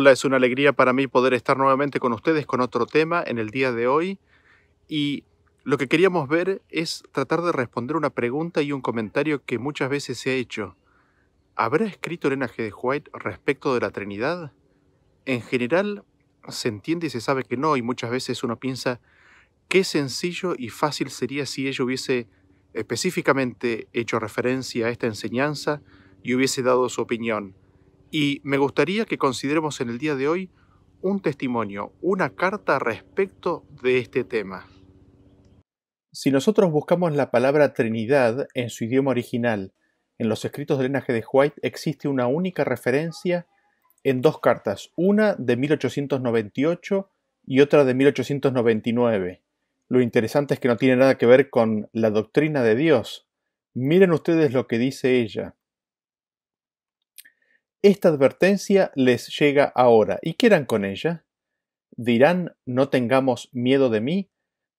Hola, es una alegría para mí poder estar nuevamente con ustedes con otro tema en el día de hoy. Y lo que queríamos ver es tratar de responder una pregunta y un comentario que muchas veces se ha hecho. ¿Habrá escrito Elena G. de White respecto de la Trinidad? En general, se entiende y se sabe que no, y muchas veces uno piensa qué sencillo y fácil sería si ella hubiese específicamente hecho referencia a esta enseñanza y hubiese dado su opinión. Y me gustaría que consideremos en el día de hoy un testimonio, una carta respecto de este tema. Si nosotros buscamos la palabra Trinidad en su idioma original, en los escritos del linaje de White existe una única referencia en dos cartas, una de 1898 y otra de 1899. Lo interesante es que no tiene nada que ver con la doctrina de Dios. Miren ustedes lo que dice ella. Esta advertencia les llega ahora. ¿Y qué harán con ella? Dirán, no tengamos miedo de mí,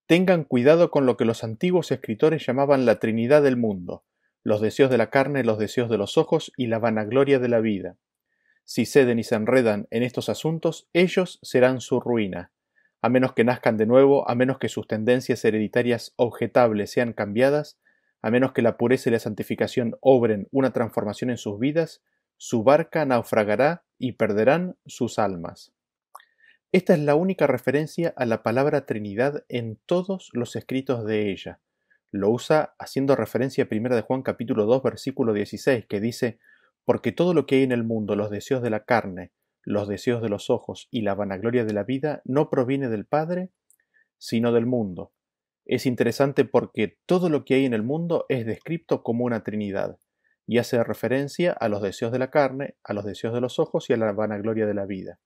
tengan cuidado con lo que los antiguos escritores llamaban la Trinidad del mundo, los deseos de la carne, los deseos de los ojos y la vanagloria de la vida. Si ceden y se enredan en estos asuntos, ellos serán su ruina. A menos que nazcan de nuevo, a menos que sus tendencias hereditarias objetables sean cambiadas, a menos que la pureza y la santificación obren una transformación en sus vidas, su barca naufragará y perderán sus almas. Esta es la única referencia a la palabra Trinidad en todos los escritos de ella. Lo usa haciendo referencia a 1 de Juan capítulo 2 versículo 16 que dice, porque todo lo que hay en el mundo, los deseos de la carne, los deseos de los ojos y la vanagloria de la vida, no proviene del Padre, sino del mundo. Es interesante porque todo lo que hay en el mundo es descrito como una Trinidad y hace referencia a los deseos de la carne, a los deseos de los ojos y a la vanagloria de la vida.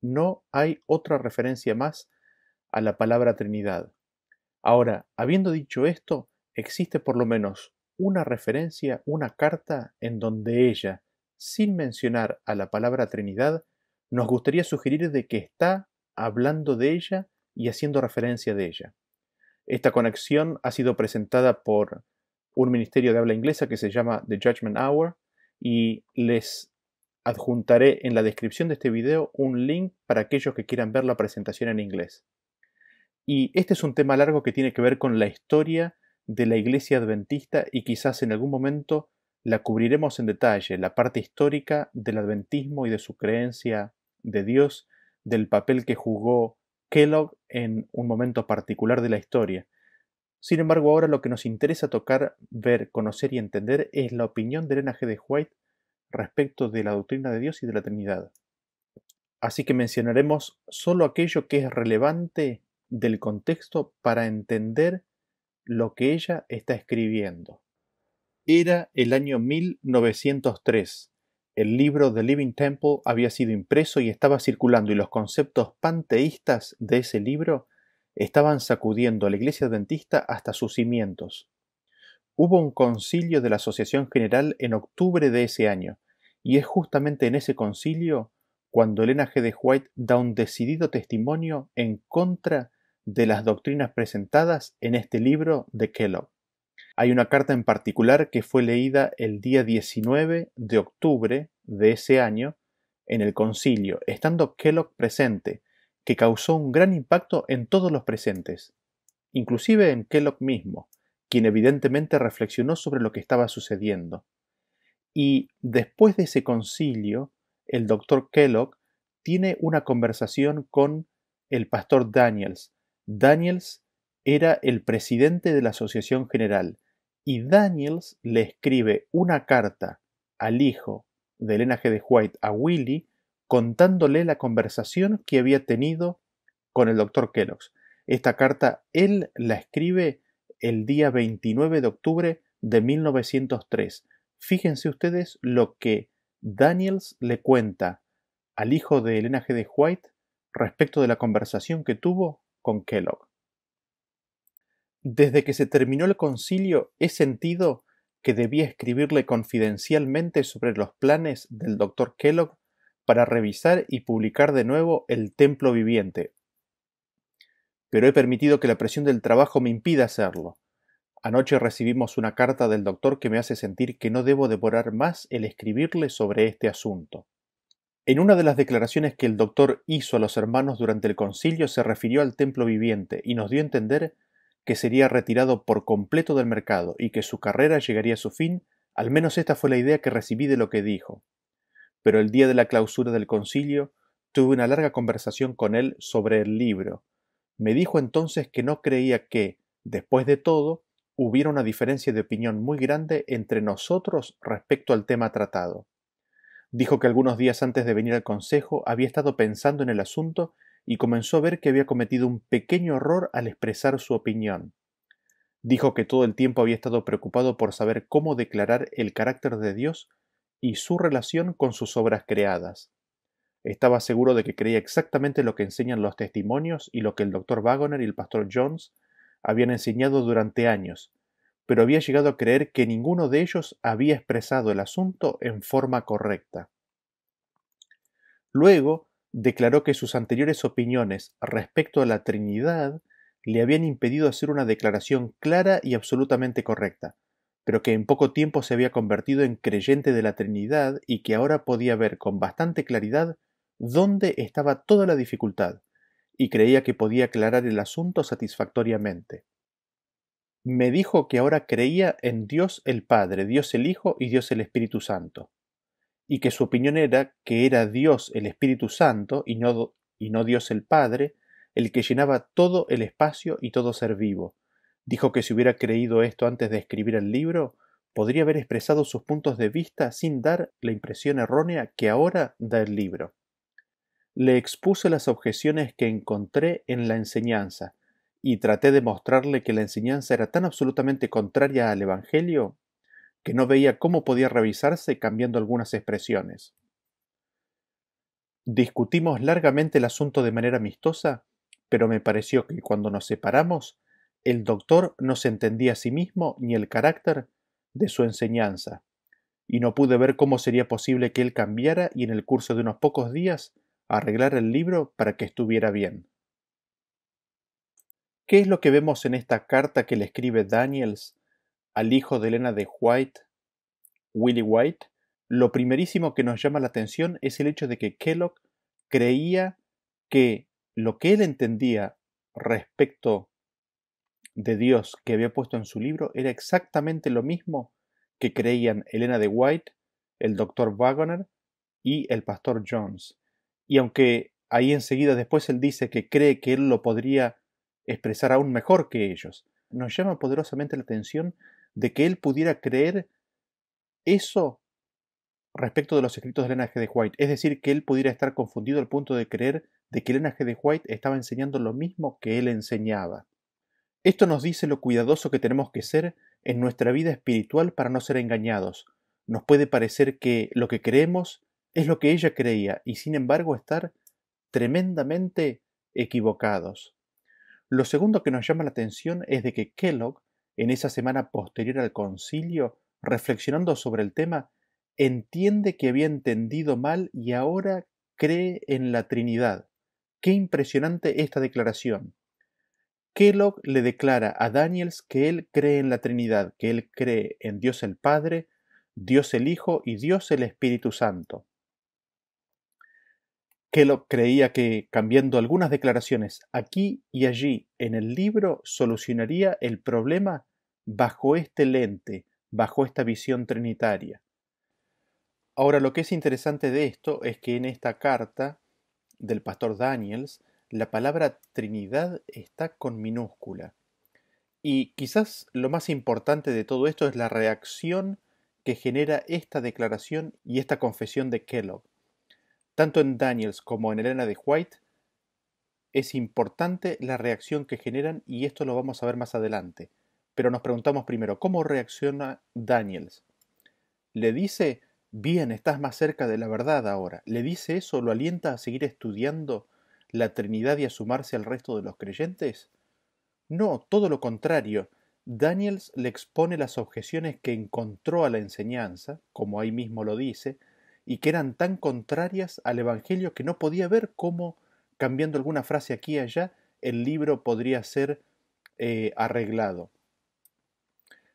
No hay otra referencia más a la palabra Trinidad. Ahora, habiendo dicho esto, existe por lo menos una referencia, una carta en donde ella, sin mencionar a la palabra Trinidad, nos gustaría sugerir de que está hablando de ella y haciendo referencia de ella. Esta conexión ha sido presentada por un ministerio de habla inglesa que se llama The Judgment Hour y les adjuntaré en la descripción de este video un link para aquellos que quieran ver la presentación en inglés. Y este es un tema largo que tiene que ver con la historia de la iglesia adventista y quizás en algún momento la cubriremos en detalle, la parte histórica del adventismo y de su creencia de Dios, del papel que jugó Kellogg en un momento particular de la historia. Sin embargo, ahora lo que nos interesa tocar, ver, conocer y entender es la opinión de Elena G. de White respecto de la doctrina de Dios y de la Trinidad. Así que mencionaremos solo aquello que es relevante del contexto para entender lo que ella está escribiendo. Era el año 1903. El libro The Living Temple había sido impreso y estaba circulando y los conceptos panteístas de ese libro estaban sacudiendo a la iglesia dentista hasta sus cimientos. Hubo un concilio de la Asociación General en octubre de ese año, y es justamente en ese concilio cuando Elena G. de White da un decidido testimonio en contra de las doctrinas presentadas en este libro de Kellogg. Hay una carta en particular que fue leída el día 19 de octubre de ese año en el concilio, estando Kellogg presente, que causó un gran impacto en todos los presentes, inclusive en Kellogg mismo, quien evidentemente reflexionó sobre lo que estaba sucediendo. Y después de ese concilio, el doctor Kellogg tiene una conversación con el pastor Daniels. Daniels era el presidente de la Asociación General y Daniels le escribe una carta al hijo de Elena G. de White a Willie contándole la conversación que había tenido con el doctor Kellogg. Esta carta él la escribe el día 29 de octubre de 1903. Fíjense ustedes lo que Daniels le cuenta al hijo de Elena G. de White respecto de la conversación que tuvo con Kellogg. Desde que se terminó el concilio he sentido que debía escribirle confidencialmente sobre los planes del doctor Kellogg para revisar y publicar de nuevo El Templo Viviente. Pero he permitido que la presión del trabajo me impida hacerlo. Anoche recibimos una carta del doctor que me hace sentir que no debo devorar más el escribirle sobre este asunto. En una de las declaraciones que el doctor hizo a los hermanos durante el concilio se refirió al templo viviente y nos dio a entender que sería retirado por completo del mercado y que su carrera llegaría a su fin, al menos esta fue la idea que recibí de lo que dijo pero el día de la clausura del concilio tuve una larga conversación con él sobre el libro. Me dijo entonces que no creía que, después de todo, hubiera una diferencia de opinión muy grande entre nosotros respecto al tema tratado. Dijo que algunos días antes de venir al Consejo había estado pensando en el asunto y comenzó a ver que había cometido un pequeño error al expresar su opinión. Dijo que todo el tiempo había estado preocupado por saber cómo declarar el carácter de Dios y su relación con sus obras creadas. Estaba seguro de que creía exactamente lo que enseñan los testimonios y lo que el doctor Wagoner y el pastor Jones habían enseñado durante años, pero había llegado a creer que ninguno de ellos había expresado el asunto en forma correcta. Luego, declaró que sus anteriores opiniones respecto a la Trinidad le habían impedido hacer una declaración clara y absolutamente correcta, pero que en poco tiempo se había convertido en creyente de la Trinidad y que ahora podía ver con bastante claridad dónde estaba toda la dificultad, y creía que podía aclarar el asunto satisfactoriamente. Me dijo que ahora creía en Dios el Padre, Dios el Hijo y Dios el Espíritu Santo, y que su opinión era que era Dios el Espíritu Santo y no, y no Dios el Padre el que llenaba todo el espacio y todo ser vivo, Dijo que si hubiera creído esto antes de escribir el libro, podría haber expresado sus puntos de vista sin dar la impresión errónea que ahora da el libro. Le expuse las objeciones que encontré en la enseñanza, y traté de mostrarle que la enseñanza era tan absolutamente contraria al Evangelio que no veía cómo podía revisarse cambiando algunas expresiones. Discutimos largamente el asunto de manera amistosa, pero me pareció que cuando nos separamos el doctor no se entendía a sí mismo ni el carácter de su enseñanza, y no pude ver cómo sería posible que él cambiara y en el curso de unos pocos días arreglara el libro para que estuviera bien. ¿Qué es lo que vemos en esta carta que le escribe Daniels al hijo de Elena de White, Willie White? Lo primerísimo que nos llama la atención es el hecho de que Kellogg creía que lo que él entendía respecto de Dios que había puesto en su libro era exactamente lo mismo que creían Elena de White, el doctor Wagoner y el pastor Jones. Y aunque ahí enseguida después él dice que cree que él lo podría expresar aún mejor que ellos, nos llama poderosamente la atención de que él pudiera creer eso respecto de los escritos de Elena G. de White. Es decir, que él pudiera estar confundido al punto de creer de que Elena G. de White estaba enseñando lo mismo que él enseñaba. Esto nos dice lo cuidadoso que tenemos que ser en nuestra vida espiritual para no ser engañados. Nos puede parecer que lo que creemos es lo que ella creía y sin embargo estar tremendamente equivocados. Lo segundo que nos llama la atención es de que Kellogg, en esa semana posterior al concilio, reflexionando sobre el tema, entiende que había entendido mal y ahora cree en la Trinidad. Qué impresionante esta declaración. Kellogg le declara a Daniels que él cree en la Trinidad, que él cree en Dios el Padre, Dios el Hijo y Dios el Espíritu Santo. Kellogg creía que cambiando algunas declaraciones aquí y allí en el libro solucionaría el problema bajo este lente, bajo esta visión trinitaria. Ahora lo que es interesante de esto es que en esta carta del pastor Daniels la palabra Trinidad está con minúscula. Y quizás lo más importante de todo esto es la reacción que genera esta declaración y esta confesión de Kellogg. Tanto en Daniels como en Elena de White es importante la reacción que generan y esto lo vamos a ver más adelante. Pero nos preguntamos primero, ¿cómo reacciona Daniels? Le dice, bien, estás más cerca de la verdad ahora. ¿Le dice eso? ¿Lo alienta a seguir estudiando? la Trinidad y a sumarse al resto de los creyentes? No, todo lo contrario. Daniels le expone las objeciones que encontró a la enseñanza, como ahí mismo lo dice, y que eran tan contrarias al Evangelio que no podía ver cómo, cambiando alguna frase aquí y allá, el libro podría ser eh, arreglado.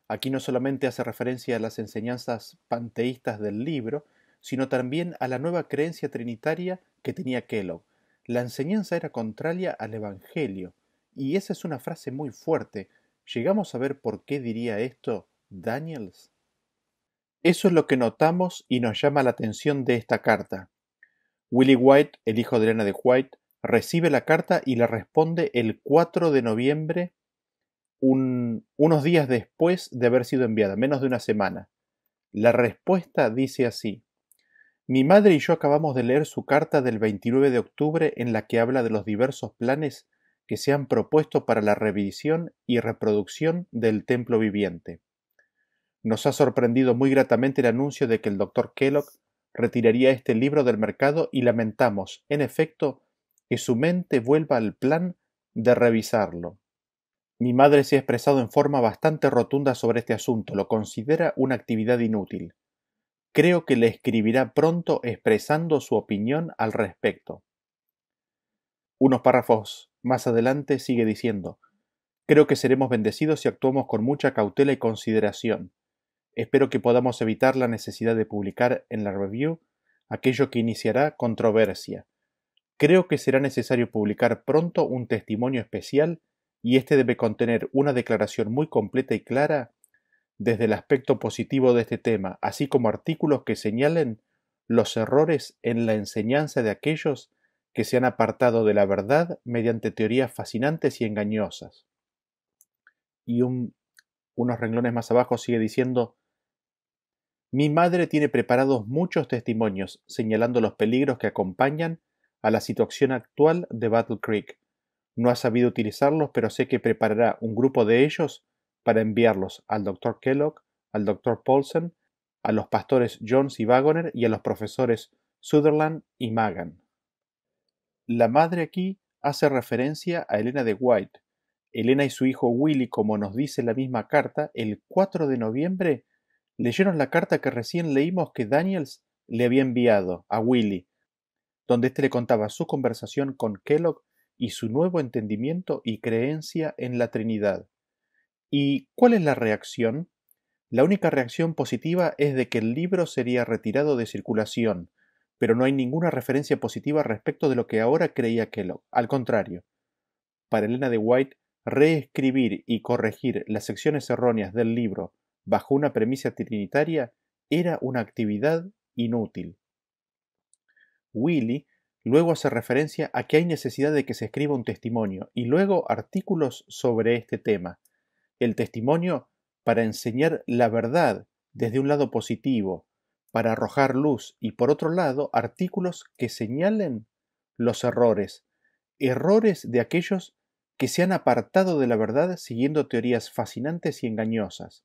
Aquí no solamente hace referencia a las enseñanzas panteístas del libro, sino también a la nueva creencia trinitaria que tenía Kellogg, la enseñanza era contraria al Evangelio, y esa es una frase muy fuerte. ¿Llegamos a ver por qué diría esto Daniels? Eso es lo que notamos y nos llama la atención de esta carta. Willie White, el hijo de Elena de White, recibe la carta y la responde el 4 de noviembre, unos días después de haber sido enviada, menos de una semana. La respuesta dice así, mi madre y yo acabamos de leer su carta del 29 de octubre en la que habla de los diversos planes que se han propuesto para la revisión y reproducción del templo viviente. Nos ha sorprendido muy gratamente el anuncio de que el doctor Kellogg retiraría este libro del mercado y lamentamos, en efecto, que su mente vuelva al plan de revisarlo. Mi madre se ha expresado en forma bastante rotunda sobre este asunto, lo considera una actividad inútil. Creo que le escribirá pronto expresando su opinión al respecto. Unos párrafos más adelante sigue diciendo, Creo que seremos bendecidos si actuamos con mucha cautela y consideración. Espero que podamos evitar la necesidad de publicar en la review aquello que iniciará controversia. Creo que será necesario publicar pronto un testimonio especial y este debe contener una declaración muy completa y clara desde el aspecto positivo de este tema, así como artículos que señalen los errores en la enseñanza de aquellos que se han apartado de la verdad mediante teorías fascinantes y engañosas. Y un, unos renglones más abajo sigue diciendo, mi madre tiene preparados muchos testimonios señalando los peligros que acompañan a la situación actual de Battle Creek. No ha sabido utilizarlos, pero sé que preparará un grupo de ellos para enviarlos al doctor Kellogg, al doctor Paulsen, a los pastores Jones y Wagoner y a los profesores Sutherland y Magan. La madre aquí hace referencia a Elena de White. Elena y su hijo Willy, como nos dice la misma carta, el 4 de noviembre leyeron la carta que recién leímos que Daniels le había enviado a Willy, donde éste le contaba su conversación con Kellogg y su nuevo entendimiento y creencia en la Trinidad. ¿Y cuál es la reacción? La única reacción positiva es de que el libro sería retirado de circulación, pero no hay ninguna referencia positiva respecto de lo que ahora creía Kellogg. Al contrario, para Elena de White, reescribir y corregir las secciones erróneas del libro bajo una premisa trinitaria era una actividad inútil. Willy luego hace referencia a que hay necesidad de que se escriba un testimonio y luego artículos sobre este tema el testimonio para enseñar la verdad desde un lado positivo, para arrojar luz y por otro lado artículos que señalen los errores, errores de aquellos que se han apartado de la verdad siguiendo teorías fascinantes y engañosas.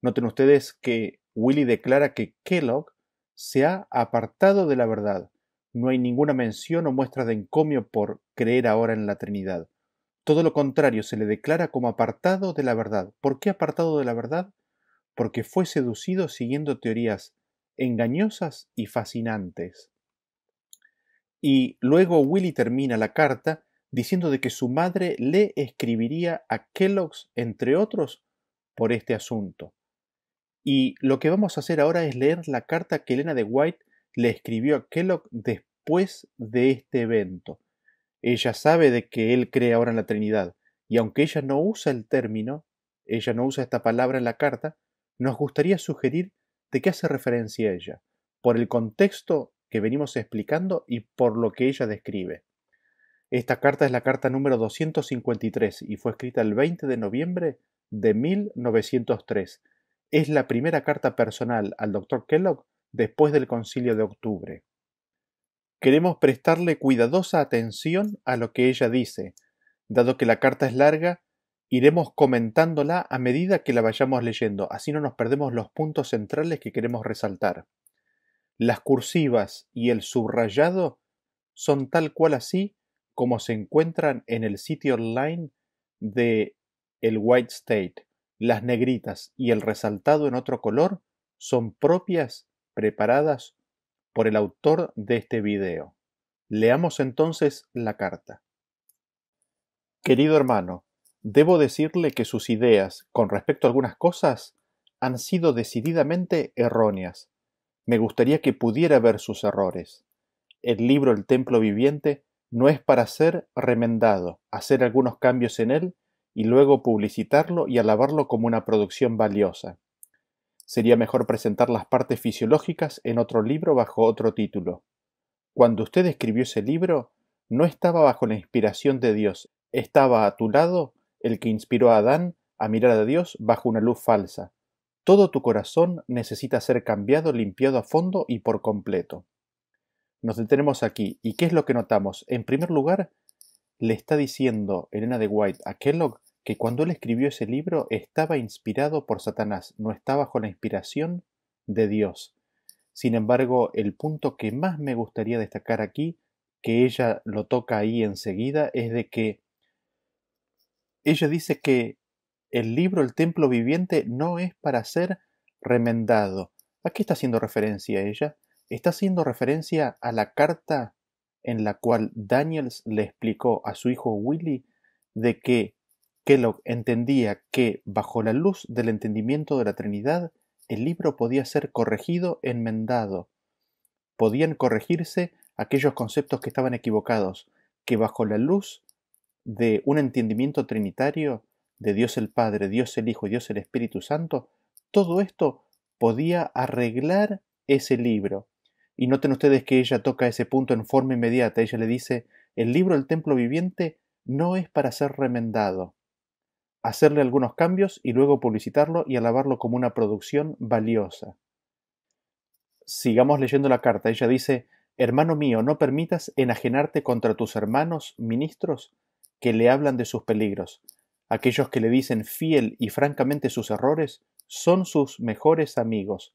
Noten ustedes que Willy declara que Kellogg se ha apartado de la verdad. No hay ninguna mención o muestra de encomio por creer ahora en la Trinidad. Todo lo contrario, se le declara como apartado de la verdad. ¿Por qué apartado de la verdad? Porque fue seducido siguiendo teorías engañosas y fascinantes. Y luego Willy termina la carta diciendo de que su madre le escribiría a Kellogg's, entre otros, por este asunto. Y lo que vamos a hacer ahora es leer la carta que Elena de White le escribió a Kellogg después de este evento. Ella sabe de que Él cree ahora en la Trinidad, y aunque ella no usa el término, ella no usa esta palabra en la carta, nos gustaría sugerir de qué hace referencia ella, por el contexto que venimos explicando y por lo que ella describe. Esta carta es la carta número 253 y fue escrita el 20 de noviembre de 1903. Es la primera carta personal al Dr. Kellogg después del concilio de octubre. Queremos prestarle cuidadosa atención a lo que ella dice. Dado que la carta es larga, iremos comentándola a medida que la vayamos leyendo, así no nos perdemos los puntos centrales que queremos resaltar. Las cursivas y el subrayado son tal cual así como se encuentran en el sitio online de el White State. Las negritas y el resaltado en otro color son propias, preparadas por el autor de este video. Leamos entonces la carta. Querido hermano, debo decirle que sus ideas con respecto a algunas cosas han sido decididamente erróneas. Me gustaría que pudiera ver sus errores. El libro El Templo Viviente no es para ser remendado, hacer algunos cambios en él y luego publicitarlo y alabarlo como una producción valiosa. Sería mejor presentar las partes fisiológicas en otro libro bajo otro título. Cuando usted escribió ese libro, no estaba bajo la inspiración de Dios, estaba a tu lado el que inspiró a Adán a mirar a Dios bajo una luz falsa. Todo tu corazón necesita ser cambiado, limpiado a fondo y por completo. Nos detenemos aquí. ¿Y qué es lo que notamos? En primer lugar, le está diciendo Elena de White a Kellogg que cuando él escribió ese libro estaba inspirado por Satanás, no estaba bajo la inspiración de Dios. Sin embargo, el punto que más me gustaría destacar aquí, que ella lo toca ahí enseguida, es de que ella dice que el libro El templo viviente no es para ser remendado. ¿A qué está haciendo referencia ella? Está haciendo referencia a la carta en la cual Daniels le explicó a su hijo Willy de que Kellogg entendía que, bajo la luz del entendimiento de la Trinidad, el libro podía ser corregido, enmendado. Podían corregirse aquellos conceptos que estaban equivocados, que bajo la luz de un entendimiento trinitario, de Dios el Padre, Dios el Hijo y Dios el Espíritu Santo, todo esto podía arreglar ese libro. Y noten ustedes que ella toca ese punto en forma inmediata. Ella le dice, el libro del templo viviente no es para ser remendado hacerle algunos cambios y luego publicitarlo y alabarlo como una producción valiosa. Sigamos leyendo la carta. Ella dice, Hermano mío, no permitas enajenarte contra tus hermanos ministros que le hablan de sus peligros. Aquellos que le dicen fiel y francamente sus errores son sus mejores amigos.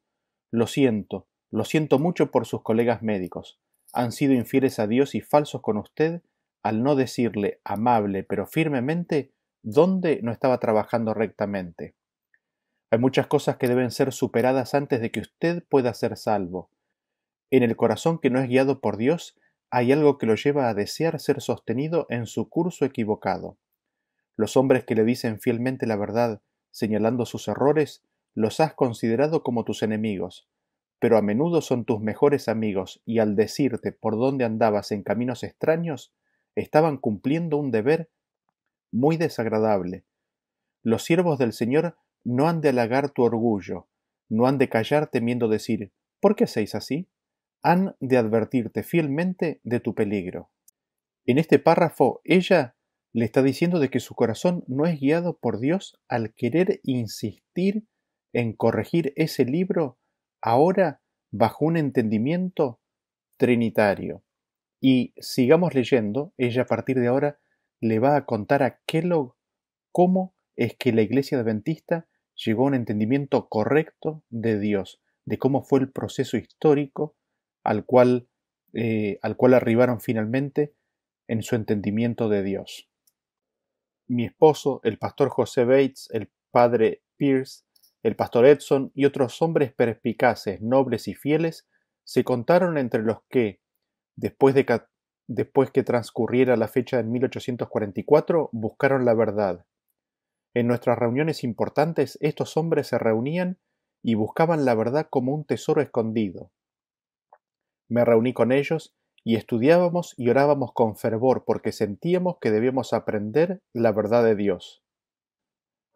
Lo siento, lo siento mucho por sus colegas médicos. Han sido infieles a Dios y falsos con usted al no decirle amable pero firmemente dónde no estaba trabajando rectamente. Hay muchas cosas que deben ser superadas antes de que usted pueda ser salvo. En el corazón que no es guiado por Dios hay algo que lo lleva a desear ser sostenido en su curso equivocado. Los hombres que le dicen fielmente la verdad, señalando sus errores, los has considerado como tus enemigos, pero a menudo son tus mejores amigos y al decirte por dónde andabas en caminos extraños, estaban cumpliendo un deber muy desagradable. Los siervos del Señor no han de halagar tu orgullo, no han de callar temiendo decir, ¿por qué hacéis así? Han de advertirte fielmente de tu peligro. En este párrafo, ella le está diciendo de que su corazón no es guiado por Dios al querer insistir en corregir ese libro ahora bajo un entendimiento trinitario. Y sigamos leyendo, ella a partir de ahora le va a contar a Kellogg cómo es que la iglesia adventista llegó a un entendimiento correcto de Dios, de cómo fue el proceso histórico al cual, eh, al cual arribaron finalmente en su entendimiento de Dios. Mi esposo, el pastor José Bates, el padre Pierce, el pastor Edson y otros hombres perspicaces, nobles y fieles se contaron entre los que, después de después que transcurriera la fecha de 1844, buscaron la verdad. En nuestras reuniones importantes estos hombres se reunían y buscaban la verdad como un tesoro escondido. Me reuní con ellos y estudiábamos y orábamos con fervor porque sentíamos que debíamos aprender la verdad de Dios.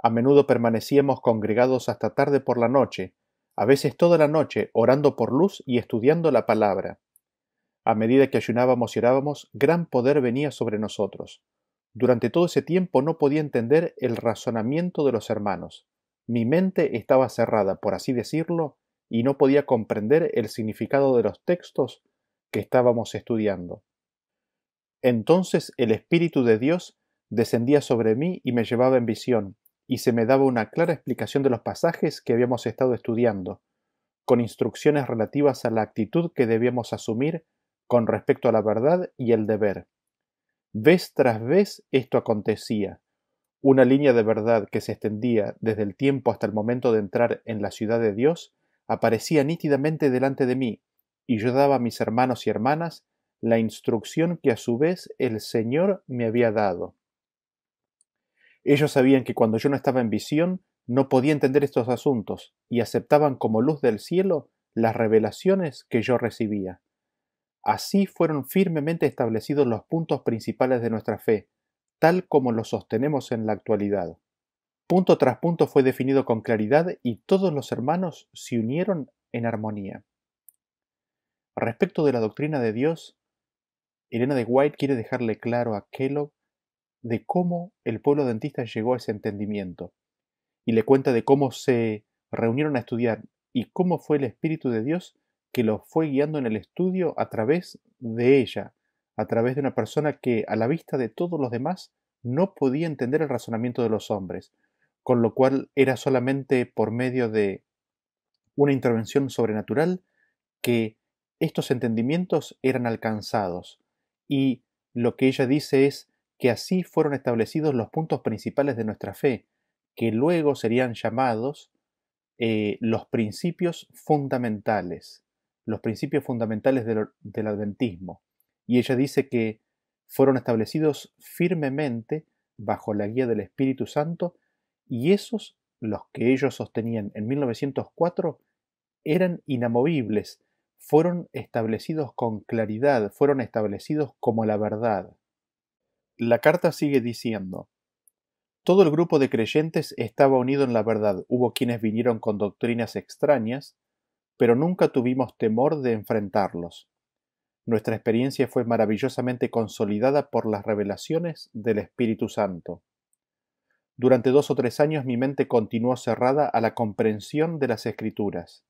A menudo permanecíamos congregados hasta tarde por la noche, a veces toda la noche, orando por luz y estudiando la palabra. A medida que ayunábamos y orábamos, gran poder venía sobre nosotros. Durante todo ese tiempo no podía entender el razonamiento de los hermanos. Mi mente estaba cerrada, por así decirlo, y no podía comprender el significado de los textos que estábamos estudiando. Entonces el Espíritu de Dios descendía sobre mí y me llevaba en visión, y se me daba una clara explicación de los pasajes que habíamos estado estudiando, con instrucciones relativas a la actitud que debíamos asumir con respecto a la verdad y el deber. Vez tras vez esto acontecía. Una línea de verdad que se extendía desde el tiempo hasta el momento de entrar en la ciudad de Dios aparecía nítidamente delante de mí, y yo daba a mis hermanos y hermanas la instrucción que a su vez el Señor me había dado. Ellos sabían que cuando yo no estaba en visión, no podía entender estos asuntos, y aceptaban como luz del cielo las revelaciones que yo recibía. Así fueron firmemente establecidos los puntos principales de nuestra fe, tal como los sostenemos en la actualidad. Punto tras punto fue definido con claridad y todos los hermanos se unieron en armonía. Respecto de la doctrina de Dios, Elena de White quiere dejarle claro a Kellogg de cómo el pueblo dentista llegó a ese entendimiento y le cuenta de cómo se reunieron a estudiar y cómo fue el Espíritu de Dios que lo fue guiando en el estudio a través de ella, a través de una persona que a la vista de todos los demás no podía entender el razonamiento de los hombres, con lo cual era solamente por medio de una intervención sobrenatural que estos entendimientos eran alcanzados. Y lo que ella dice es que así fueron establecidos los puntos principales de nuestra fe, que luego serían llamados eh, los principios fundamentales los principios fundamentales del, adventismo, y ella dice que fueron establecidos firmemente bajo la guía del Espíritu Santo y esos, los que ellos sostenían en 1904, eran inamovibles, fueron establecidos con claridad, fueron establecidos como la verdad. La carta sigue diciendo, todo el grupo de creyentes estaba unido en la verdad, hubo quienes vinieron con doctrinas extrañas, pero nunca tuvimos temor de enfrentarlos. Nuestra experiencia fue maravillosamente consolidada por las revelaciones del Espíritu Santo. Durante dos o tres años mi mente continuó cerrada a la comprensión de las escrituras.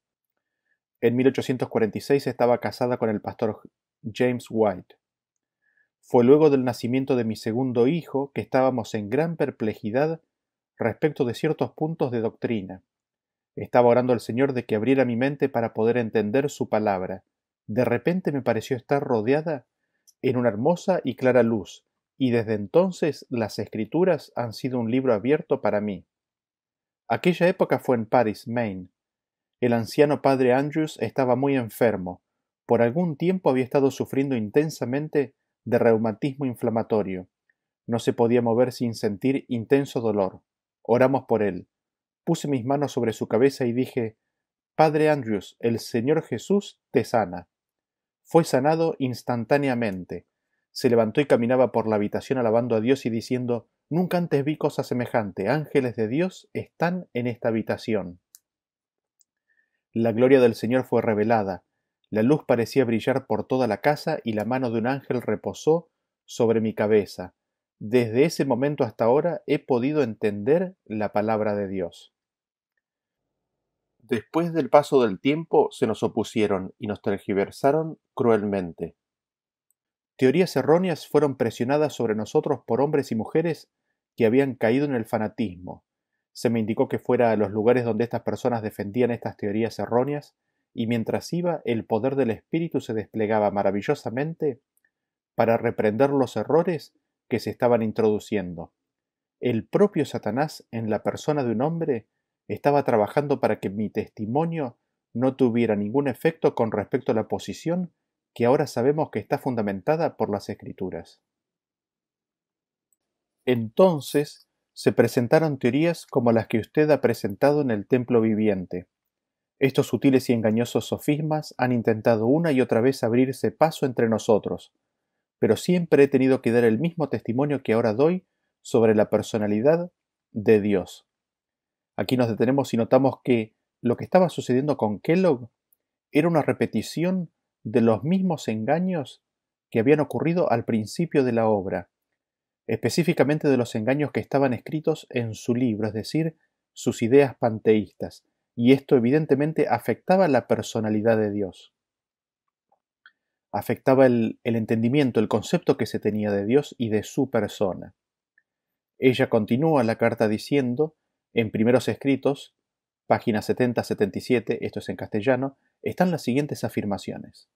En 1846 estaba casada con el pastor James White. Fue luego del nacimiento de mi segundo hijo que estábamos en gran perplejidad respecto de ciertos puntos de doctrina. Estaba orando al Señor de que abriera mi mente para poder entender su palabra. De repente me pareció estar rodeada en una hermosa y clara luz, y desde entonces las escrituras han sido un libro abierto para mí. Aquella época fue en Paris, Maine. El anciano padre Andrews estaba muy enfermo. Por algún tiempo había estado sufriendo intensamente de reumatismo inflamatorio. No se podía mover sin sentir intenso dolor. Oramos por él. Puse mis manos sobre su cabeza y dije, Padre Andrews, el Señor Jesús te sana. Fue sanado instantáneamente. Se levantó y caminaba por la habitación alabando a Dios y diciendo, Nunca antes vi cosa semejante. Ángeles de Dios están en esta habitación. La gloria del Señor fue revelada. La luz parecía brillar por toda la casa y la mano de un ángel reposó sobre mi cabeza. Desde ese momento hasta ahora he podido entender la palabra de Dios después del paso del tiempo se nos opusieron y nos tergiversaron cruelmente. Teorías erróneas fueron presionadas sobre nosotros por hombres y mujeres que habían caído en el fanatismo. Se me indicó que fuera a los lugares donde estas personas defendían estas teorías erróneas, y mientras iba, el poder del espíritu se desplegaba maravillosamente para reprender los errores que se estaban introduciendo. El propio Satanás en la persona de un hombre estaba trabajando para que mi testimonio no tuviera ningún efecto con respecto a la posición que ahora sabemos que está fundamentada por las escrituras. Entonces se presentaron teorías como las que usted ha presentado en el templo viviente. Estos sutiles y engañosos sofismas han intentado una y otra vez abrirse paso entre nosotros, pero siempre he tenido que dar el mismo testimonio que ahora doy sobre la personalidad de Dios. Aquí nos detenemos y notamos que lo que estaba sucediendo con Kellogg era una repetición de los mismos engaños que habían ocurrido al principio de la obra, específicamente de los engaños que estaban escritos en su libro, es decir, sus ideas panteístas, y esto evidentemente afectaba la personalidad de Dios. Afectaba el, entendimiento, el concepto que se tenía de Dios y de su persona. Ella continúa la carta diciendo, en primeros escritos, páginas 70-77, esto es en castellano, están las siguientes afirmaciones.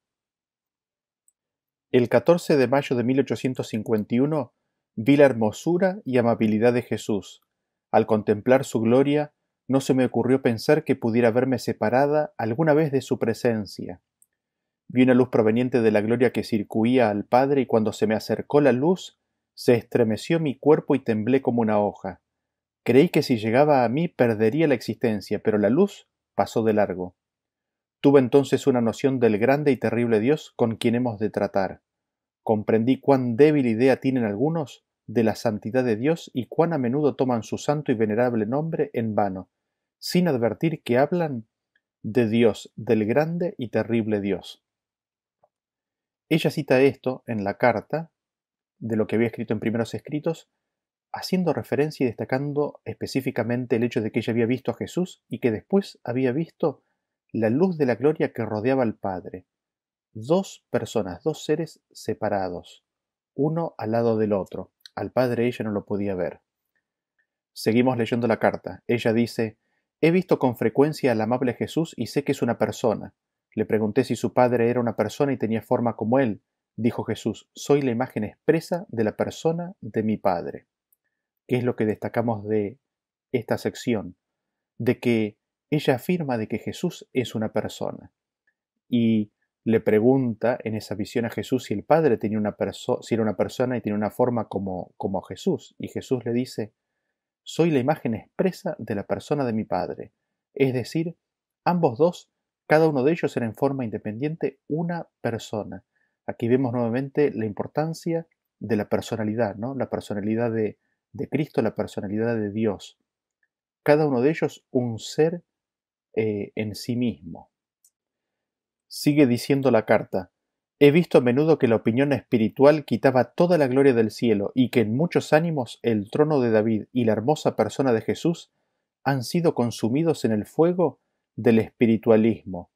El 14 de mayo de 1851 vi la hermosura y amabilidad de Jesús. Al contemplar su gloria, no se me ocurrió pensar que pudiera verme separada alguna vez de su presencia. Vi una luz proveniente de la gloria que circuía al Padre y cuando se me acercó la luz, se estremeció mi cuerpo y temblé como una hoja. Creí que si llegaba a mí perdería la existencia, pero la luz pasó de largo. Tuve entonces una noción del grande y terrible Dios con quien hemos de tratar. Comprendí cuán débil idea tienen algunos de la santidad de Dios y cuán a menudo toman su santo y venerable nombre en vano, sin advertir que hablan de Dios, del grande y terrible Dios. Ella cita esto en la carta de lo que había escrito en primeros escritos haciendo referencia y destacando específicamente el hecho de que ella había visto a Jesús y que después había visto la luz de la gloria que rodeaba al Padre. Dos personas, dos seres separados, uno al lado del otro. Al Padre ella no lo podía ver. Seguimos leyendo la carta. Ella dice, He visto con frecuencia al amable Jesús y sé que es una persona. Le pregunté si su padre era una persona y tenía forma como él. Dijo Jesús, soy la imagen expresa de la persona de mi padre que es lo que destacamos de esta sección, de que ella afirma de que Jesús es una persona y le pregunta en esa visión a Jesús si el Padre tenía una si era una persona y tiene una forma como, como Jesús. Y Jesús le dice, soy la imagen expresa de la persona de mi Padre. Es decir, ambos dos, cada uno de ellos era en forma independiente una persona. Aquí vemos nuevamente la importancia de la personalidad, ¿no? La personalidad de, de Cristo la personalidad de Dios. Cada uno de ellos un ser eh, en sí mismo. Sigue diciendo la carta, he visto a menudo que la opinión espiritual quitaba toda la gloria del cielo y que en muchos ánimos el trono de David y la hermosa persona de Jesús han sido consumidos en el fuego del espiritualismo.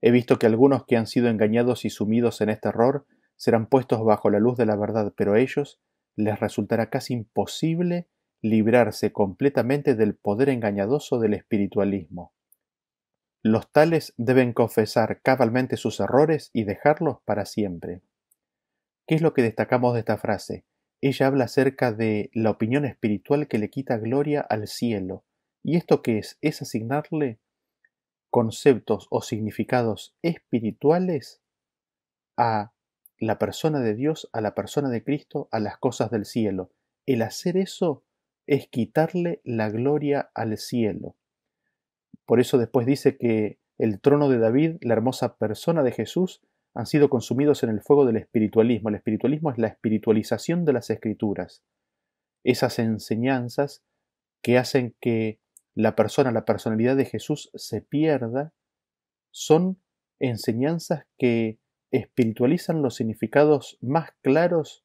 He visto que algunos que han sido engañados y sumidos en este error serán puestos bajo la luz de la verdad, pero ellos les resultará casi imposible librarse completamente del poder engañadoso del espiritualismo. Los tales deben confesar cabalmente sus errores y dejarlos para siempre. ¿Qué es lo que destacamos de esta frase? Ella habla acerca de la opinión espiritual que le quita gloria al cielo. ¿Y esto qué es? Es asignarle conceptos o significados espirituales a la persona de Dios a la persona de Cristo, a las cosas del cielo. El hacer eso es quitarle la gloria al cielo. Por eso después dice que el trono de David, la hermosa persona de Jesús, han sido consumidos en el fuego del espiritualismo. El espiritualismo es la espiritualización de las escrituras. Esas enseñanzas que hacen que la persona, la personalidad de Jesús se pierda, son enseñanzas que espiritualizan los significados más claros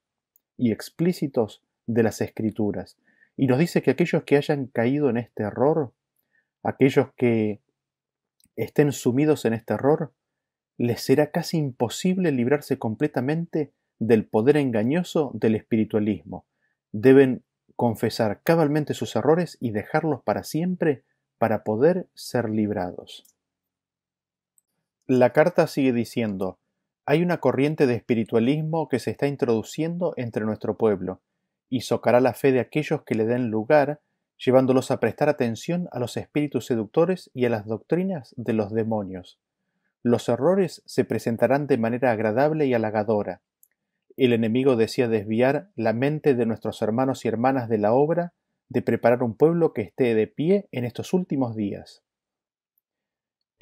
y explícitos de las escrituras. Y nos dice que aquellos que hayan caído en este error, aquellos que estén sumidos en este error, les será casi imposible librarse completamente del poder engañoso del espiritualismo. Deben confesar cabalmente sus errores y dejarlos para siempre para poder ser librados. La carta sigue diciendo, hay una corriente de espiritualismo que se está introduciendo entre nuestro pueblo y socará la fe de aquellos que le den lugar, llevándolos a prestar atención a los espíritus seductores y a las doctrinas de los demonios. Los errores se presentarán de manera agradable y halagadora. El enemigo desea desviar la mente de nuestros hermanos y hermanas de la obra de preparar un pueblo que esté de pie en estos últimos días.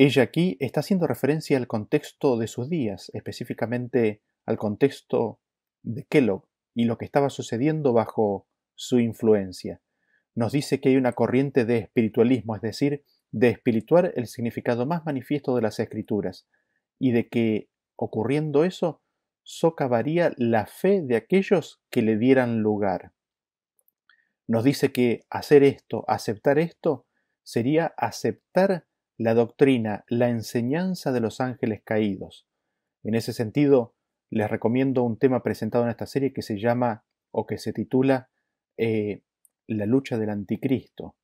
Ella aquí está haciendo referencia al contexto de sus días, específicamente al contexto de Kellogg y lo que estaba sucediendo bajo su influencia. Nos dice que hay una corriente de espiritualismo, es decir, de espirituar el significado más manifiesto de las escrituras, y de que, ocurriendo eso, socavaría la fe de aquellos que le dieran lugar. Nos dice que hacer esto, aceptar esto, sería aceptar la doctrina, la enseñanza de los ángeles caídos. En ese sentido, les recomiendo un tema presentado en esta serie que se llama o que se titula eh, La lucha del anticristo.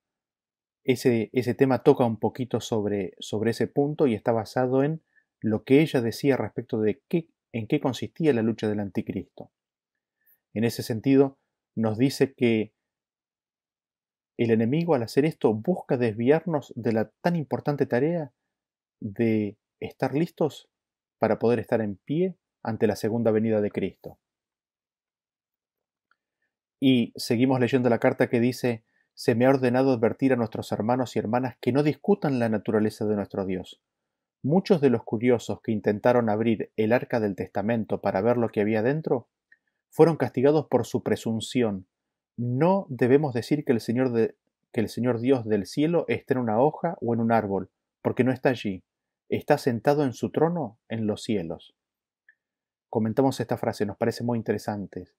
Ese, ese, tema toca un poquito sobre, sobre ese punto y está basado en lo que ella decía respecto de qué, en qué consistía la lucha del anticristo. En ese sentido, nos dice que el enemigo al hacer esto busca desviarnos de la tan importante tarea de estar listos para poder estar en pie ante la segunda venida de Cristo. Y seguimos leyendo la carta que dice, se me ha ordenado advertir a nuestros hermanos y hermanas que no discutan la naturaleza de nuestro Dios. Muchos de los curiosos que intentaron abrir el arca del testamento para ver lo que había dentro fueron castigados por su presunción no debemos decir que el Señor, que el Señor Dios del cielo está en una hoja o en un árbol, porque no está allí. Está sentado en su trono en los cielos. Comentamos esta frase, nos parece muy interesante.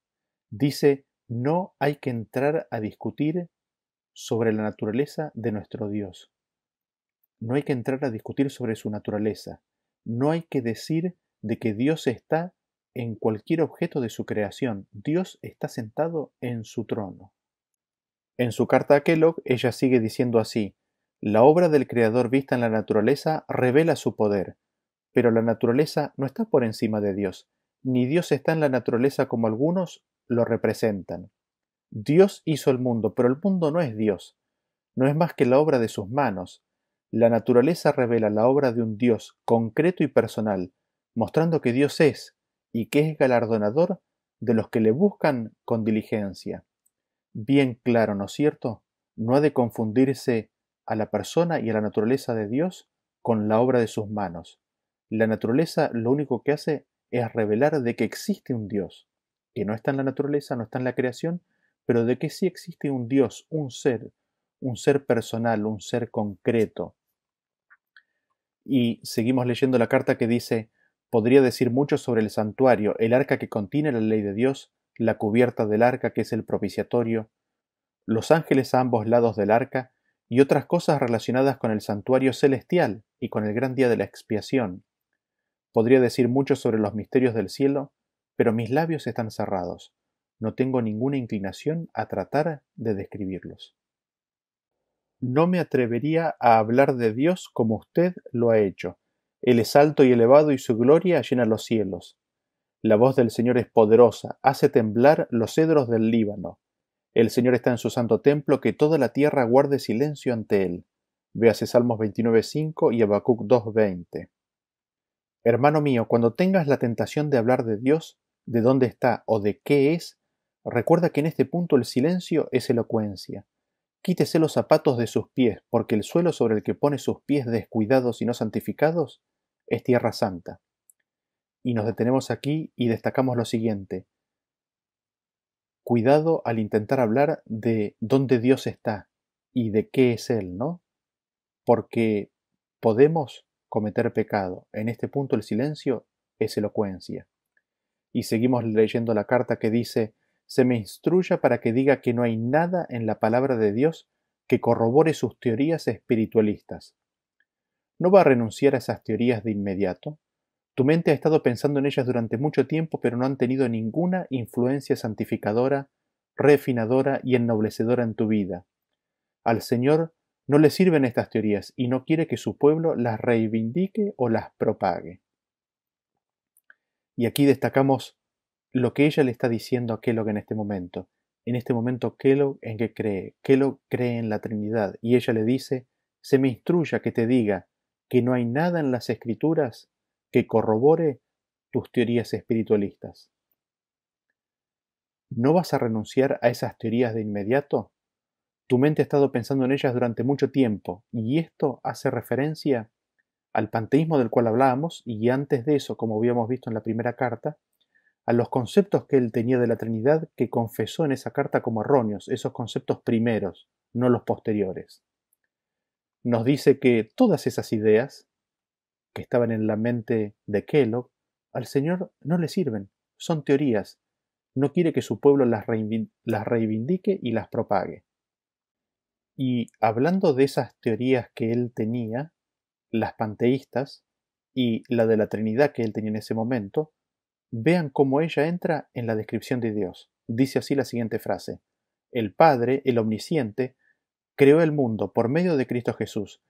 Dice, no hay que entrar a discutir sobre la naturaleza de nuestro Dios. No hay que entrar a discutir sobre su naturaleza. No hay que decir de que Dios está en cualquier objeto de su creación. Dios está sentado en su trono. En su carta a Kellogg, ella sigue diciendo así, la obra del Creador vista en la naturaleza revela su poder, pero la naturaleza no está por encima de Dios, ni Dios está en la naturaleza como algunos lo representan. Dios hizo el mundo, pero el mundo no es Dios, no es más que la obra de sus manos. La naturaleza revela la obra de un Dios concreto y personal, mostrando que Dios es, y que es galardonador de los que le buscan con diligencia. Bien claro, ¿no es cierto? No ha de confundirse a la persona y a la naturaleza de Dios con la obra de sus manos. La naturaleza lo único que hace es revelar de que existe un Dios, que no está en la naturaleza, no está en la creación, pero de que sí existe un Dios, un ser, un ser personal, un ser concreto. Y seguimos leyendo la carta que dice, Podría decir mucho sobre el santuario, el arca que contiene la ley de Dios, la cubierta del arca que es el propiciatorio, los ángeles a ambos lados del arca y otras cosas relacionadas con el santuario celestial y con el gran día de la expiación. Podría decir mucho sobre los misterios del cielo, pero mis labios están cerrados. No tengo ninguna inclinación a tratar de describirlos. No me atrevería a hablar de Dios como usted lo ha hecho, él es alto y elevado y su gloria llena los cielos. La voz del Señor es poderosa, hace temblar los cedros del Líbano. El Señor está en su santo templo, que toda la tierra guarde silencio ante él. Véase Salmos 29.5 y Habacuc 2.20. Hermano mío, cuando tengas la tentación de hablar de Dios, de dónde está o de qué es, recuerda que en este punto el silencio es elocuencia. Quítese los zapatos de sus pies, porque el suelo sobre el que pone sus pies descuidados y no santificados es Tierra Santa. Y nos detenemos aquí y destacamos lo siguiente. Cuidado al intentar hablar de dónde Dios está y de qué es Él, ¿no? Porque podemos cometer pecado. En este punto el silencio es elocuencia. Y seguimos leyendo la carta que dice, se me instruya para que diga que no hay nada en la palabra de Dios que corrobore sus teorías espiritualistas. ¿No va a renunciar a esas teorías de inmediato? Tu mente ha estado pensando en ellas durante mucho tiempo, pero no han tenido ninguna influencia santificadora, refinadora y ennoblecedora en tu vida. Al Señor no le sirven estas teorías y no quiere que su pueblo las reivindique o las propague. Y aquí destacamos lo que ella le está diciendo a Kellogg en este momento. En este momento Kellogg en que cree. Kellogg cree en la Trinidad y ella le dice, se me instruya que te diga, que no hay nada en las escrituras que corrobore tus teorías espiritualistas. ¿No vas a renunciar a esas teorías de inmediato? Tu mente ha estado pensando en ellas durante mucho tiempo y esto hace referencia al panteísmo del cual hablábamos y antes de eso, como habíamos visto en la primera carta, a los conceptos que él tenía de la Trinidad que confesó en esa carta como erróneos, esos conceptos primeros, no los posteriores nos dice que todas esas ideas que estaban en la mente de Kellogg al Señor no le sirven, son teorías, no quiere que su pueblo las reivindique y las propague. Y hablando de esas teorías que él tenía, las panteístas y la de la Trinidad que él tenía en ese momento, vean cómo ella entra en la descripción de Dios. Dice así la siguiente frase, el Padre, el Omnisciente, creó el mundo por medio de Cristo Jesús.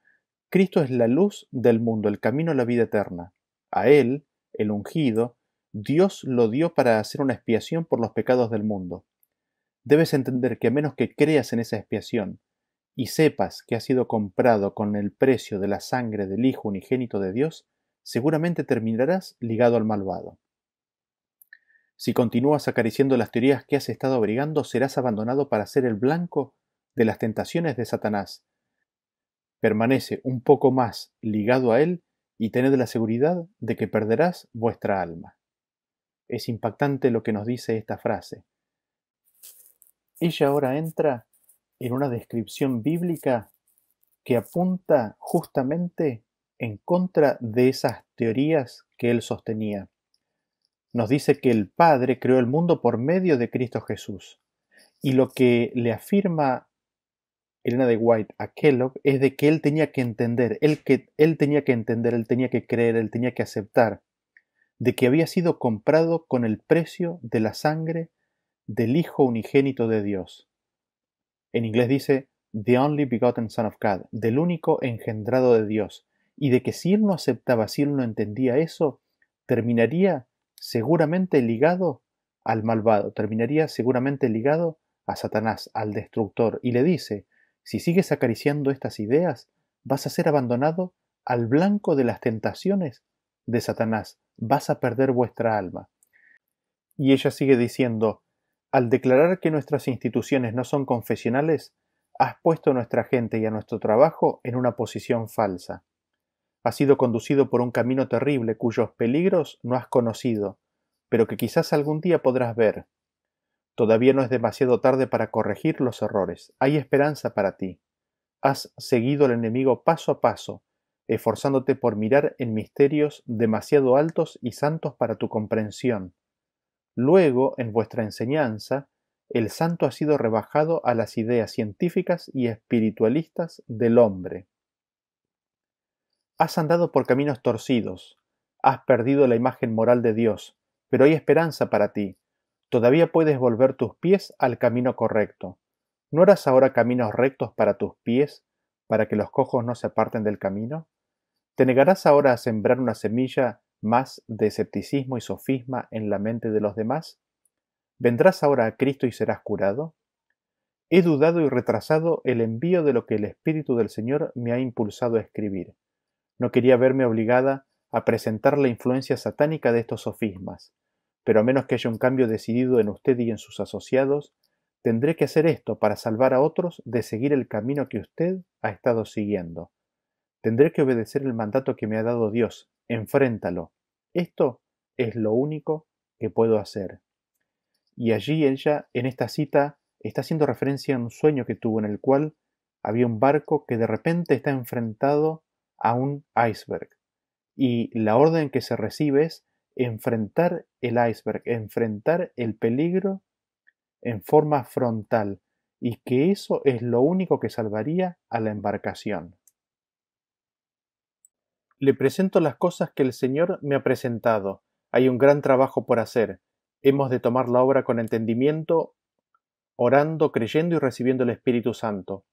Cristo es la luz del mundo, el camino a la vida eterna. A Él, el ungido, Dios lo dio para hacer una expiación por los pecados del mundo. Debes entender que a menos que creas en esa expiación y sepas que has sido comprado con el precio de la sangre del Hijo unigénito de Dios, seguramente terminarás ligado al malvado. Si continúas acariciando las teorías que has estado abrigando, serás abandonado para ser el blanco de las tentaciones de Satanás. Permanece un poco más ligado a él y tened la seguridad de que perderás vuestra alma. Es impactante lo que nos dice esta frase. Ella ahora entra en una descripción bíblica que apunta justamente en contra de esas teorías que él sostenía. Nos dice que el Padre creó el mundo por medio de Cristo Jesús, y lo que le afirma Elena de White a Kellogg es de que él tenía que entender, él, que, él tenía que entender, él tenía que creer, él tenía que aceptar de que había sido comprado con el precio de la sangre del Hijo unigénito de Dios. En inglés dice The Only Begotten Son of God, del único engendrado de Dios, y de que si él no aceptaba, si él no entendía eso, terminaría seguramente ligado al malvado, terminaría seguramente ligado a Satanás, al destructor, y le dice, si sigues acariciando estas ideas, vas a ser abandonado al blanco de las tentaciones de Satanás, vas a perder vuestra alma. Y ella sigue diciendo, al declarar que nuestras instituciones no son confesionales, has puesto a nuestra gente y a nuestro trabajo en una posición falsa. Has sido conducido por un camino terrible cuyos peligros no has conocido, pero que quizás algún día podrás ver. Todavía no es demasiado tarde para corregir los errores. Hay esperanza para ti. Has seguido al enemigo paso a paso, esforzándote por mirar en misterios demasiado altos y santos para tu comprensión. Luego, en vuestra enseñanza, el santo ha sido rebajado a las ideas científicas y espiritualistas del hombre. Has andado por caminos torcidos, has perdido la imagen moral de Dios, pero hay esperanza para ti todavía puedes volver tus pies al camino correcto. ¿No harás ahora caminos rectos para tus pies, para que los cojos no se aparten del camino? ¿Te negarás ahora a sembrar una semilla más de escepticismo y sofisma en la mente de los demás? ¿Vendrás ahora a Cristo y serás curado? He dudado y retrasado el envío de lo que el Espíritu del Señor me ha impulsado a escribir. No quería verme obligada a presentar la influencia satánica de estos sofismas pero a menos que haya un cambio decidido en usted y en sus asociados, tendré que hacer esto para salvar a otros de seguir el camino que usted ha estado siguiendo. Tendré que obedecer el mandato que me ha dado Dios. Enfréntalo. Esto es lo único que puedo hacer. Y allí ella, en esta cita, está haciendo referencia a un sueño que tuvo en el cual había un barco que de repente está enfrentado a un iceberg. Y la orden que se recibe es enfrentar el iceberg, enfrentar el peligro en forma frontal y que eso es lo único que salvaría a la embarcación. Le presento las cosas que el Señor me ha presentado. Hay un gran trabajo por hacer. Hemos de tomar la obra con entendimiento, orando, creyendo y recibiendo el Espíritu Santo.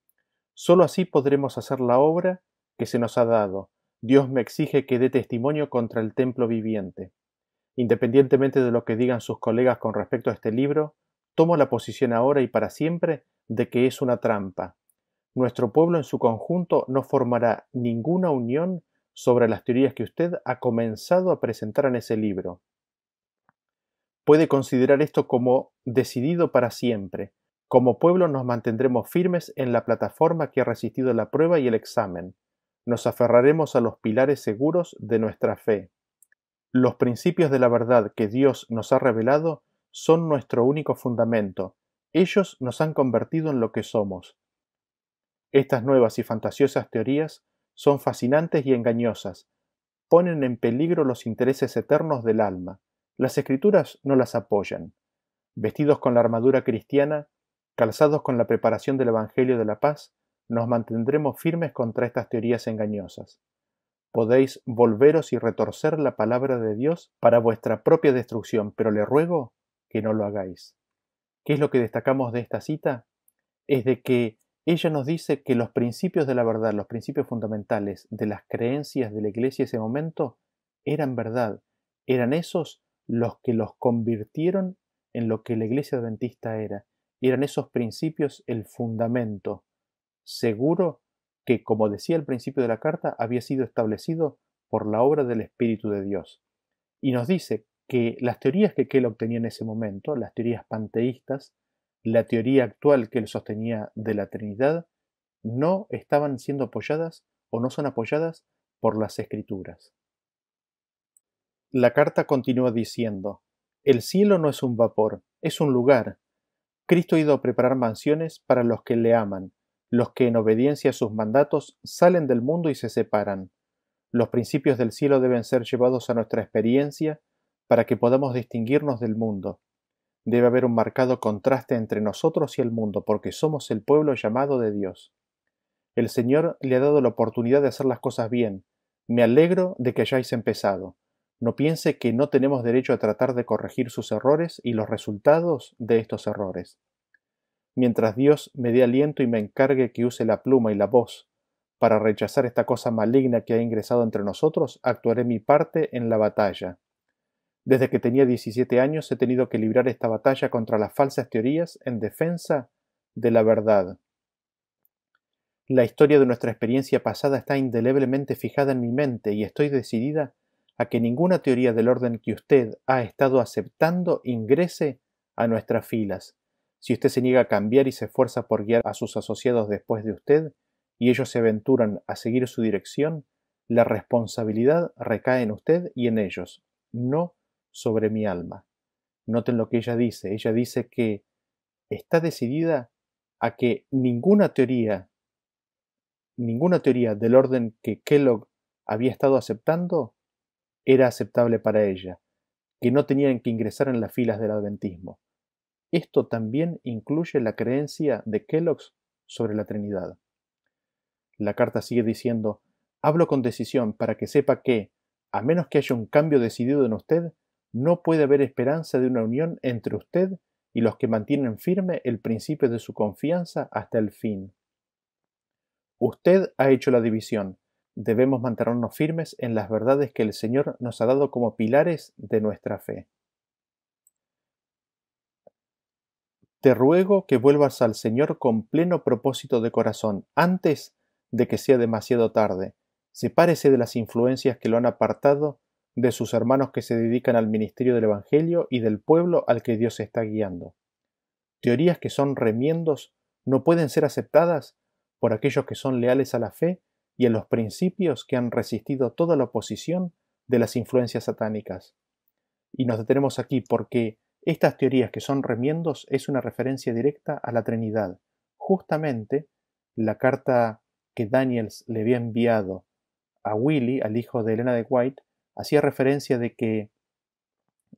Solo así podremos hacer la obra que se nos ha dado. Dios me exige que dé testimonio contra el templo viviente. Independientemente de lo que digan sus colegas con respecto a este libro, tomo la posición ahora y para siempre de que es una trampa. Nuestro pueblo en su conjunto no formará ninguna unión sobre las teorías que usted ha comenzado a presentar en ese libro. Puede considerar esto como decidido para siempre. Como pueblo nos mantendremos firmes en la plataforma que ha resistido la prueba y el examen. Nos aferraremos a los pilares seguros de nuestra fe. Los principios de la verdad que Dios nos ha revelado son nuestro único fundamento. Ellos nos han convertido en lo que somos. Estas nuevas y fantasiosas teorías son fascinantes y engañosas. Ponen en peligro los intereses eternos del alma. Las escrituras no las apoyan. Vestidos con la armadura cristiana, calzados con la preparación del Evangelio de la Paz, nos mantendremos firmes contra estas teorías engañosas podéis volveros y retorcer la palabra de Dios para vuestra propia destrucción, pero le ruego que no lo hagáis. ¿Qué es lo que destacamos de esta cita? Es de que ella nos dice que los principios de la verdad, los principios fundamentales de las creencias de la iglesia en ese momento, eran verdad, eran esos los que los convirtieron en lo que la iglesia adventista era. Eran esos principios el fundamento seguro que, como decía al principio de la carta, había sido establecido por la obra del Espíritu de Dios. Y nos dice que las teorías que Kellogg obtenía en ese momento, las teorías panteístas, la teoría actual que él sostenía de la Trinidad, no estaban siendo apoyadas o no son apoyadas por las escrituras. La carta continúa diciendo, el cielo no es un vapor, es un lugar. Cristo ha ido a preparar mansiones para los que le aman, los que en obediencia a sus mandatos salen del mundo y se separan. Los principios del cielo deben ser llevados a nuestra experiencia para que podamos distinguirnos del mundo. Debe haber un marcado contraste entre nosotros y el mundo porque somos el pueblo llamado de Dios. El Señor le ha dado la oportunidad de hacer las cosas bien. Me alegro de que hayáis empezado. No piense que no tenemos derecho a tratar de corregir sus errores y los resultados de estos errores mientras Dios me dé aliento y me encargue que use la pluma y la voz. Para rechazar esta cosa maligna que ha ingresado entre nosotros, actuaré mi parte en la batalla. Desde que tenía 17 años he tenido que librar esta batalla contra las falsas teorías en defensa de la verdad. La historia de nuestra experiencia pasada está indeleblemente fijada en mi mente y estoy decidida a que ninguna teoría del orden que usted ha estado aceptando ingrese a nuestras filas. Si usted se niega a cambiar y se esfuerza por guiar a sus asociados después de usted, y ellos se aventuran a seguir su dirección, la responsabilidad recae en usted y en ellos, no sobre mi alma. Noten lo que ella dice. Ella dice que está decidida a que ninguna teoría, ninguna teoría del orden que Kellogg había estado aceptando era aceptable para ella, que no tenían que ingresar en las filas del adventismo. Esto también incluye la creencia de Kellogg sobre la Trinidad. La carta sigue diciendo, hablo con decisión para que sepa que, a menos que haya un cambio decidido en usted, no puede haber esperanza de una unión entre usted y los que mantienen firme el principio de su confianza hasta el fin. Usted ha hecho la división. Debemos mantenernos firmes en las verdades que el Señor nos ha dado como pilares de nuestra fe. te ruego que vuelvas al Señor con pleno propósito de corazón, antes de que sea demasiado tarde. Sepárese de las influencias que lo han apartado de sus hermanos que se dedican al ministerio del Evangelio y del pueblo al que Dios está guiando. Teorías que son remiendos no pueden ser aceptadas por aquellos que son leales a la fe y a los principios que han resistido toda la oposición de las influencias satánicas. Y nos detenemos aquí porque estas teorías que son remiendos es una referencia directa a la Trinidad. Justamente la carta que Daniels le había enviado a Willy, al hijo de Elena de White, hacía referencia de que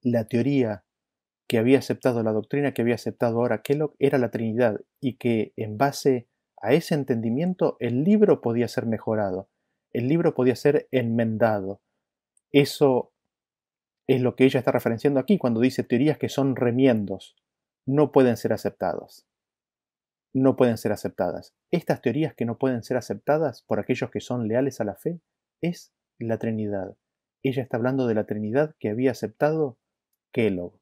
la teoría que había aceptado, la doctrina que había aceptado ahora Kellogg era la Trinidad y que en base a ese entendimiento el libro podía ser mejorado, el libro podía ser enmendado. Eso es lo que ella está referenciando aquí cuando dice teorías que son remiendos, no pueden ser aceptadas. No pueden ser aceptadas. Estas teorías que no pueden ser aceptadas por aquellos que son leales a la fe es la Trinidad. Ella está hablando de la Trinidad que había aceptado Kellogg.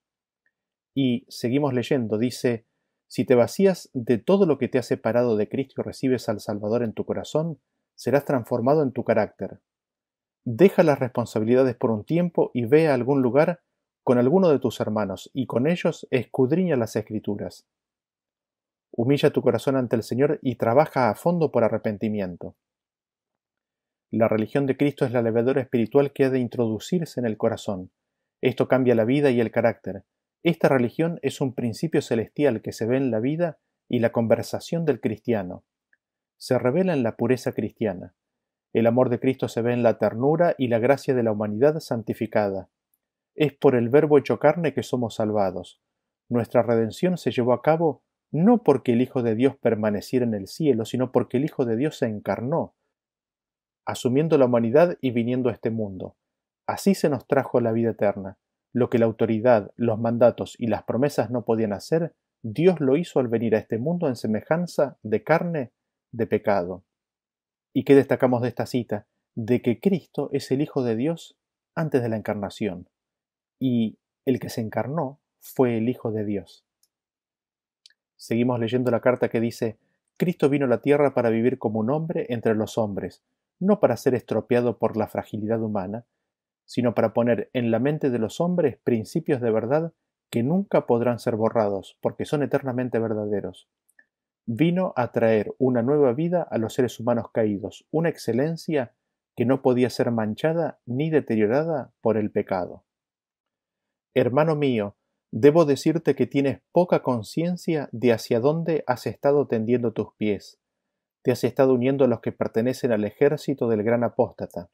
Y seguimos leyendo, dice, si te vacías de todo lo que te ha separado de Cristo y recibes al Salvador en tu corazón, serás transformado en tu carácter, deja las responsabilidades por un tiempo y ve a algún lugar con alguno de tus hermanos, y con ellos escudriña las escrituras. Humilla tu corazón ante el Señor y trabaja a fondo por arrepentimiento. La religión de Cristo es la levadura espiritual que ha de introducirse en el corazón. Esto cambia la vida y el carácter. Esta religión es un principio celestial que se ve en la vida y la conversación del cristiano. Se revela en la pureza cristiana. El amor de Cristo se ve en la ternura y la gracia de la humanidad santificada. Es por el Verbo hecho carne que somos salvados. Nuestra redención se llevó a cabo no porque el Hijo de Dios permaneciera en el cielo, sino porque el Hijo de Dios se encarnó, asumiendo la humanidad y viniendo a este mundo. Así se nos trajo la vida eterna. Lo que la autoridad, los mandatos y las promesas no podían hacer, Dios lo hizo al venir a este mundo en semejanza de carne de pecado. ¿Y qué destacamos de esta cita? De que Cristo es el Hijo de Dios antes de la encarnación y el que se encarnó fue el Hijo de Dios. Seguimos leyendo la carta que dice, Cristo vino a la tierra para vivir como un hombre entre los hombres, no para ser estropeado por la fragilidad humana, sino para poner en la mente de los hombres principios de verdad que nunca podrán ser borrados, porque son eternamente verdaderos vino a traer una nueva vida a los seres humanos caídos, una excelencia que no podía ser manchada ni deteriorada por el pecado. Hermano mío, debo decirte que tienes poca conciencia de hacia dónde has estado tendiendo tus pies. Te has estado uniendo a los que pertenecen al ejército del gran apóstata.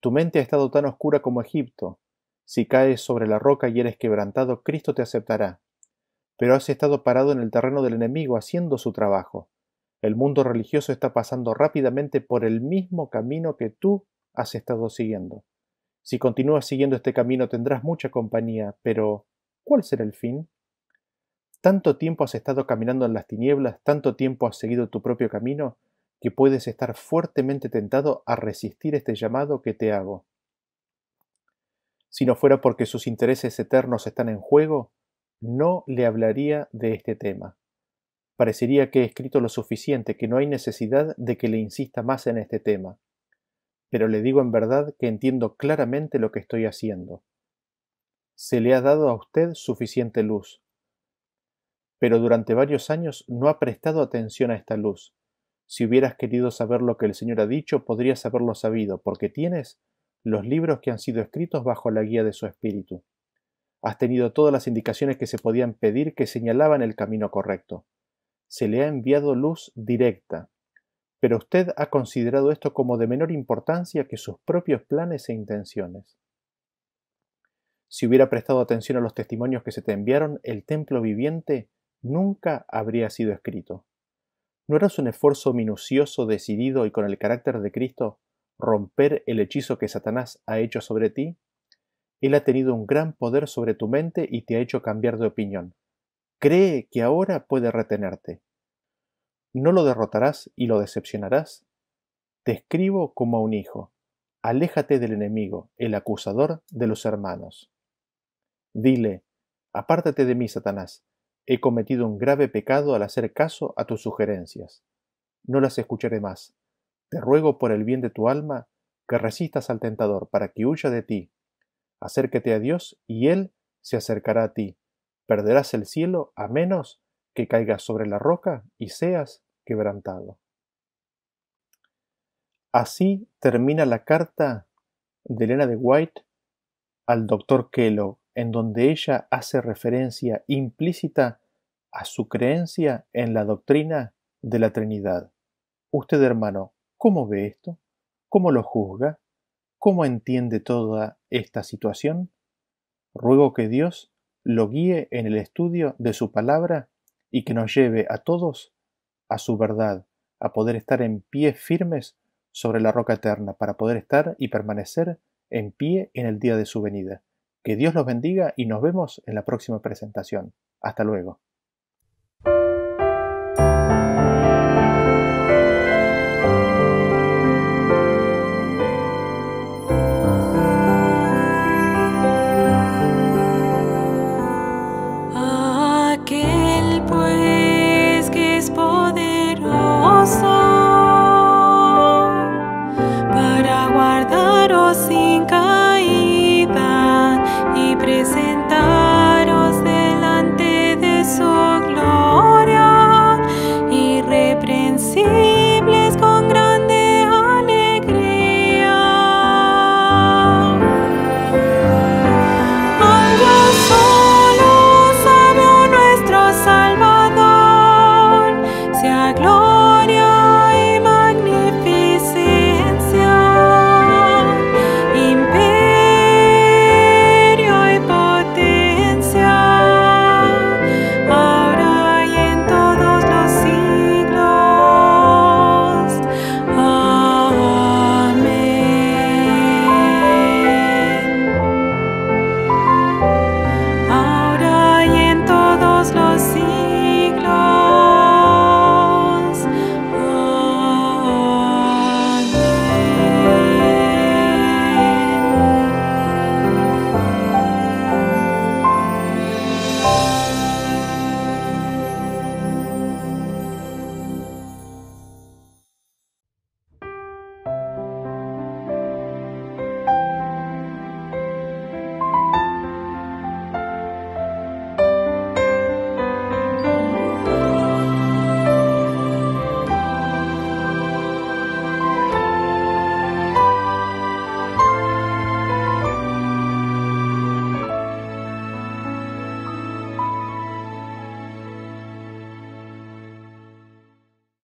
Tu mente ha estado tan oscura como Egipto. Si caes sobre la roca y eres quebrantado, Cristo te aceptará pero has estado parado en el terreno del enemigo haciendo su trabajo. El mundo religioso está pasando rápidamente por el mismo camino que tú has estado siguiendo. Si continúas siguiendo este camino tendrás mucha compañía, pero ¿cuál será el fin? Tanto tiempo has estado caminando en las tinieblas, tanto tiempo has seguido tu propio camino, que puedes estar fuertemente tentado a resistir este llamado que te hago. Si no fuera porque sus intereses eternos están en juego, no le hablaría de este tema. Parecería que he escrito lo suficiente, que no hay necesidad de que le insista más en este tema. Pero le digo en verdad que entiendo claramente lo que estoy haciendo. Se le ha dado a usted suficiente luz. Pero durante varios años no ha prestado atención a esta luz. Si hubieras querido saber lo que el Señor ha dicho, podrías haberlo sabido, porque tienes los libros que han sido escritos bajo la guía de su espíritu. Has tenido todas las indicaciones que se podían pedir que señalaban el camino correcto. Se le ha enviado luz directa. Pero usted ha considerado esto como de menor importancia que sus propios planes e intenciones. Si hubiera prestado atención a los testimonios que se te enviaron, el templo viviente nunca habría sido escrito. ¿No eras un esfuerzo minucioso, decidido y con el carácter de Cristo romper el hechizo que Satanás ha hecho sobre ti? Él ha tenido un gran poder sobre tu mente y te ha hecho cambiar de opinión. Cree que ahora puede retenerte. No lo derrotarás y lo decepcionarás. Te escribo como a un hijo. Aléjate del enemigo, el acusador de los hermanos. Dile, apártate de mí, Satanás. He cometido un grave pecado al hacer caso a tus sugerencias. No las escucharé más. Te ruego por el bien de tu alma que resistas al tentador para que huya de ti Acércate a Dios y Él se acercará a ti. Perderás el cielo a menos que caigas sobre la roca y seas quebrantado. Así termina la carta de Elena de White al doctor Kellogg, en donde ella hace referencia implícita a su creencia en la doctrina de la Trinidad. Usted, hermano, ¿cómo ve esto? ¿Cómo lo juzga? cómo entiende toda esta situación, ruego que Dios lo guíe en el estudio de su palabra y que nos lleve a todos a su verdad, a poder estar en pie firmes sobre la roca eterna, para poder estar y permanecer en pie en el día de su venida. Que Dios los bendiga y nos vemos en la próxima presentación. Hasta luego.